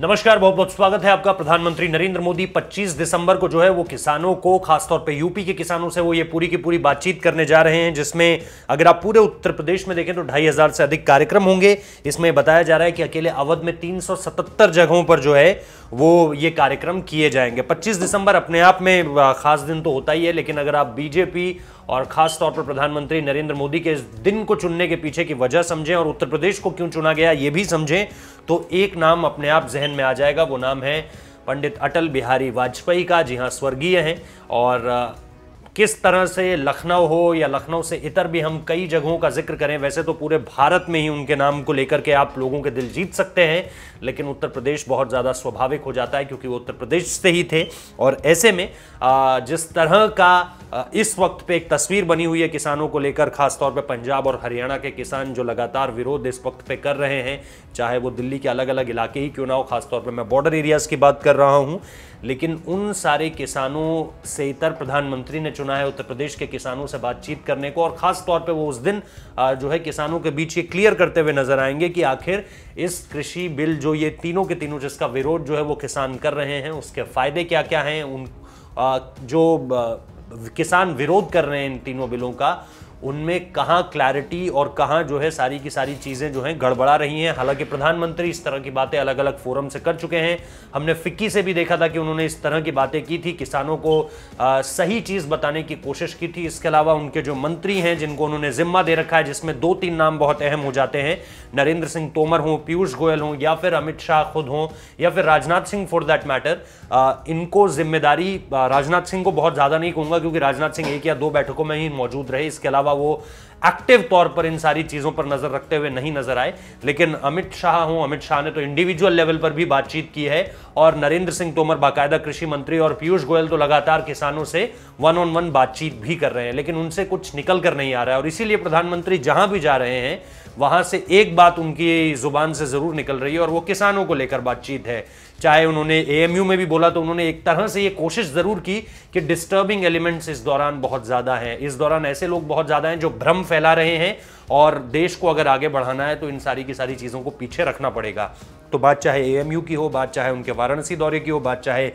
नमस्कार बहुत बहुत स्वागत है आपका प्रधानमंत्री नरेंद्र मोदी 25 दिसंबर को जो है वो किसानों को खासतौर पे यूपी के किसानों से वो ये पूरी की पूरी बातचीत करने जा रहे हैं जिसमें अगर आप पूरे उत्तर प्रदेश में देखें तो ढाई हजार से अधिक कार्यक्रम होंगे इसमें बताया जा रहा है कि अकेले अवध में तीन जगहों पर जो है वो ये कार्यक्रम किए जाएंगे पच्चीस दिसंबर अपने आप में खास दिन तो होता ही है लेकिन अगर आप बीजेपी और खास तौर पर प्रधानमंत्री नरेंद्र मोदी के इस दिन को चुनने के पीछे की वजह समझें और उत्तर प्रदेश को क्यों चुना गया ये भी समझें तो एक नाम अपने आप जहन में आ जाएगा वो नाम है पंडित अटल बिहारी वाजपेयी का जी हाँ स्वर्गीय हैं और किस तरह से लखनऊ हो या लखनऊ से इतर भी हम कई जगहों का जिक्र करें वैसे तो पूरे भारत में ही उनके नाम को लेकर के आप लोगों के दिल जीत सकते हैं लेकिन उत्तर प्रदेश बहुत ज़्यादा स्वाभाविक हो जाता है क्योंकि वो उत्तर प्रदेश से ही थे और ऐसे में जिस तरह का इस वक्त पे एक तस्वीर बनी हुई है किसानों को लेकर खासतौर पर पंजाब और हरियाणा के किसान जो लगातार विरोध इस वक्त पे कर रहे हैं चाहे वो दिल्ली के अलग अलग इलाके ही क्यों ना हो खासतौर पर मैं बॉर्डर एरियाज़ की बात कर रहा हूँ लेकिन उन सारे किसानों से इतर प्रधानमंत्री ने चुना है उत्तर प्रदेश के किसानों से बातचीत करने को और ख़ास तौर पे वो उस दिन जो है किसानों के बीच ये क्लियर करते हुए नजर आएंगे कि आखिर इस कृषि बिल जो ये तीनों के तीनों जिसका विरोध जो है वो किसान कर रहे हैं उसके फ़ायदे क्या क्या हैं उन जो किसान विरोध कर रहे हैं इन तीनों बिलों का उनमें कहाँ क्लैरिटी और कहाँ जो है सारी की सारी चीज़ें जो हैं गड़बड़ा रही हैं हालांकि प्रधानमंत्री इस तरह की बातें अलग अलग फोरम से कर चुके हैं हमने फिक्की से भी देखा था कि उन्होंने इस तरह की बातें की थी किसानों को आ, सही चीज़ बताने की कोशिश की थी इसके अलावा उनके जो मंत्री हैं जिनको उन्होंने जिम्मा दे रखा है जिसमें दो तीन नाम बहुत अहम हो जाते हैं नरेंद्र सिंह तोमर हों पीयूष गोयल हों या फिर अमित शाह खुद हों या फिर Rajnath Singh for that matter इनको जिम्मेदारी राजनाथ सिंह को बहुत ज़्यादा नहीं कहूँगा क्योंकि राजनाथ सिंह एक या दो बैठकों में ही मौजूद रहे इसके अलावा अलावा वो एक्टिव तौर पर इन सारी चीज़ों पर नज़र रखते हुए नहीं नज़र आए लेकिन अमित शाह हूं अमित शाह ने तो इंडिविजुअल लेवल पर भी बातचीत की है और नरेंद्र सिंह तोमर बाकायदा कृषि मंत्री और पीयूष गोयल तो लगातार किसानों से वन ऑन वन बातचीत भी कर रहे हैं लेकिन उनसे कुछ निकल कर नहीं आ रहा है और इसीलिए प्रधानमंत्री जहां भी जा रहे हैं वहां से एक बात उनकी जुबान से जरूर निकल रही है और वो किसानों को लेकर बातचीत है चाहे उन्होंने एएमयू में भी बोला तो उन्होंने एक तरह से ये कोशिश जरूर की कि डिस्टर्बिंग एलिमेंट्स इस दौरान बहुत ज्यादा हैं इस दौरान ऐसे लोग बहुत ज्यादा हैं जो भ्रम फैला रहे हैं और देश को अगर आगे बढ़ाना है तो इन सारी की सारी चीज़ों को पीछे रखना पड़ेगा तो बात चाहे एएमयू की हो बात चाहे उनके वाराणसी दौरे की हो बात चाहे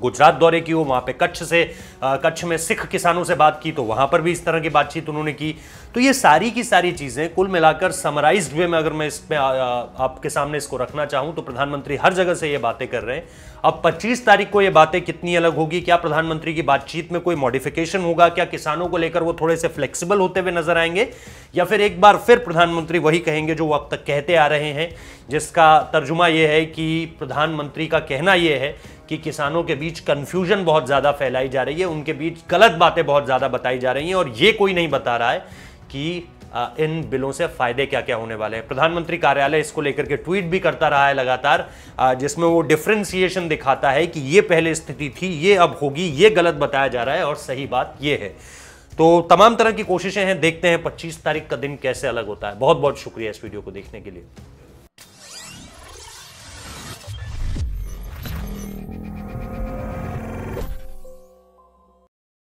गुजरात दौरे की हो वहां पे कच्छ से कच्छ में सिख किसानों से बात की तो वहां पर भी इस तरह की बातचीत उन्होंने की तो ये सारी की सारी चीज़ें कुल मिलाकर समराइज वे में अगर मैं इसमें आपके सामने इसको रखना चाहूं तो प्रधानमंत्री हर जगह से ये बातें कर रहे हैं अब 25 तारीख को ये बातें कितनी अलग होगी क्या प्रधानमंत्री की बातचीत में कोई मॉडिफिकेशन होगा क्या किसानों को लेकर वो थोड़े से फ्लेक्सीबल होते हुए नजर आएंगे या फिर एक बार फिर प्रधानमंत्री वही कहेंगे जो वो अब तक कहते आ रहे हैं जिसका तर्जुमा यह है कि प्रधानमंत्री का कहना यह है कि किसानों के बीच कन्फ्यूजन बहुत ज़्यादा फैलाई जा रही है उनके बीच गलत बातें बहुत ज़्यादा बताई जा रही हैं और ये कोई नहीं बता रहा है कि इन बिलों से फायदे क्या क्या होने वाले हैं प्रधानमंत्री कार्यालय इसको लेकर के ट्वीट भी करता रहा है लगातार जिसमें वो डिफ्रेंसिएशन दिखाता है कि ये पहले स्थिति थी ये अब होगी ये गलत बताया जा रहा है और सही बात ये है तो तमाम तरह की कोशिशें हैं देखते हैं 25 तारीख का दिन कैसे अलग होता है बहुत बहुत शुक्रिया इस वीडियो को देखने के लिए